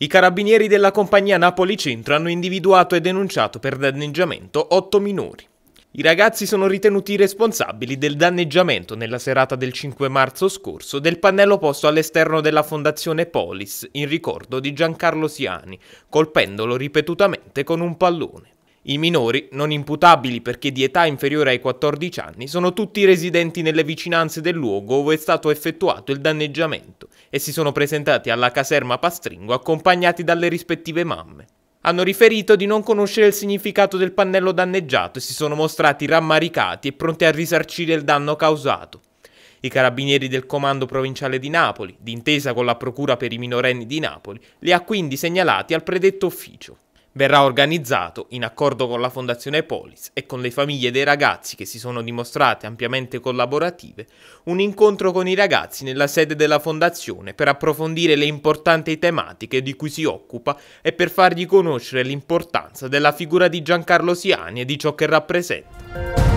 I carabinieri della compagnia Napoli Centro hanno individuato e denunciato per danneggiamento otto minori. I ragazzi sono ritenuti responsabili del danneggiamento nella serata del 5 marzo scorso del pannello posto all'esterno della Fondazione Polis in ricordo di Giancarlo Siani, colpendolo ripetutamente con un pallone. I minori, non imputabili perché di età inferiore ai 14 anni, sono tutti residenti nelle vicinanze del luogo dove è stato effettuato il danneggiamento e si sono presentati alla caserma Pastringo accompagnati dalle rispettive mamme. Hanno riferito di non conoscere il significato del pannello danneggiato e si sono mostrati rammaricati e pronti a risarcire il danno causato. I carabinieri del Comando Provinciale di Napoli, d'intesa con la Procura per i minorenni di Napoli, li ha quindi segnalati al predetto ufficio verrà organizzato, in accordo con la Fondazione Polis e con le famiglie dei ragazzi che si sono dimostrate ampiamente collaborative, un incontro con i ragazzi nella sede della Fondazione per approfondire le importanti tematiche di cui si occupa e per fargli conoscere l'importanza della figura di Giancarlo Siani e di ciò che rappresenta.